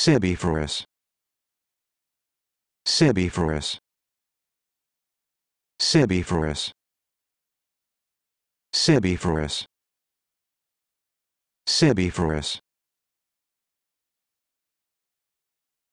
Sibiferous. Sibiferous. Sibiferous. Sibiferous. Sibiferous.